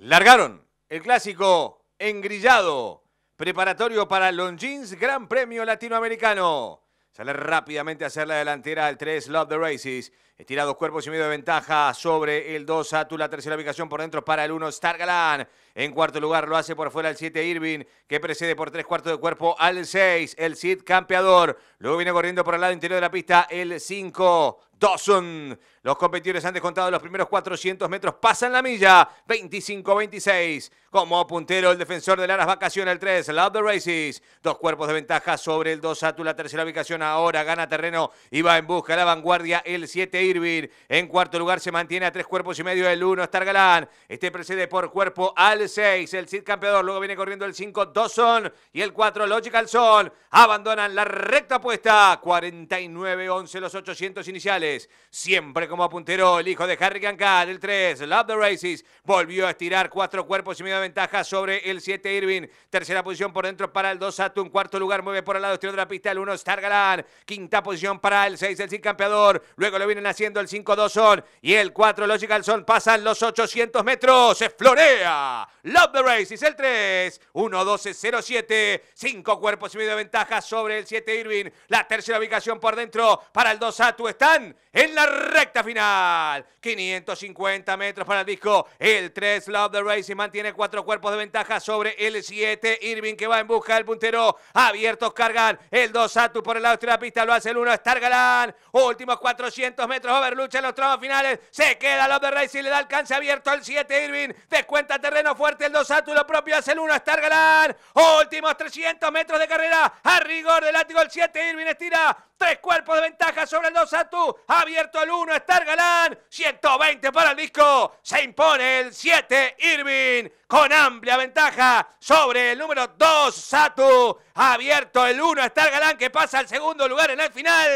Largaron el clásico engrillado, preparatorio para Longines Gran Premio Latinoamericano. Sale rápidamente a hacer la delantera al 3 Love the Races. Estira dos cuerpos y medio de ventaja sobre el 2 Atu. La tercera ubicación por dentro para el 1 Galán. En cuarto lugar lo hace por fuera el 7 Irving, que precede por tres cuartos de cuerpo al 6. El Sid campeador. Luego viene corriendo por el lado interior de la pista el 5. Dawson. Los competidores han descontado los primeros 400 metros, pasan la milla, 25-26. Como puntero, el defensor de Laras Vacaciones. el 3, Love the Races. Dos cuerpos de ventaja sobre el 2, Atu, la tercera ubicación ahora, gana terreno y va en busca la vanguardia, el 7, Irvin. En cuarto lugar se mantiene a tres cuerpos y medio el 1, Star Galán. Este precede por cuerpo al 6, el Cid Campeador. Luego viene corriendo el 5, Dawson. Y el 4, Logical Son. Abandonan la recta puesta, 49-11 los 800 iniciales. Siempre como puntero, el hijo de Harry Kankar, el 3, Love the Races, volvió a estirar cuatro cuerpos y medio de ventaja sobre el 7 Irving. Tercera posición por dentro para el 2 En Cuarto lugar mueve por el lado exterior de la pista el 1 Stargalan. Quinta posición para el 6 el Sin Campeador. Luego lo vienen haciendo el 5 2 Son y el 4 Logical Son. Pasan los 800 metros. Se florea. Love the Races, el 3. 1 12 0 7. Cinco cuerpos y medio de ventaja sobre el 7 Irving. La tercera ubicación por dentro para el 2 Atu. Están en la recta final. 550 metros para el disco. El 3 Love the Racing mantiene cuatro cuerpos de ventaja sobre el 7. Irving que va en busca del puntero. Abiertos cargan. El 2 Satu por el lado de la pista. Lo hace el 1 Galán. Últimos 400 metros. Overlucha en los tramos finales. Se queda Love the Racing. Le da alcance abierto al 7 Irving. Descuenta terreno fuerte. El 2 Satu lo propio hace el 1 Galán. Últimos 300 metros de carrera. A rigor del látigo el 7 Irving estira. Tres cuerpos de ventaja sobre el 2 Satu. Abierto el 1, Star Galán. 120 para el disco. Se impone el 7 Irving. Con amplia ventaja sobre el número 2 Satu. Abierto el 1, Star Galán que pasa al segundo lugar en el final.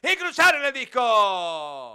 Y cruzaron el disco.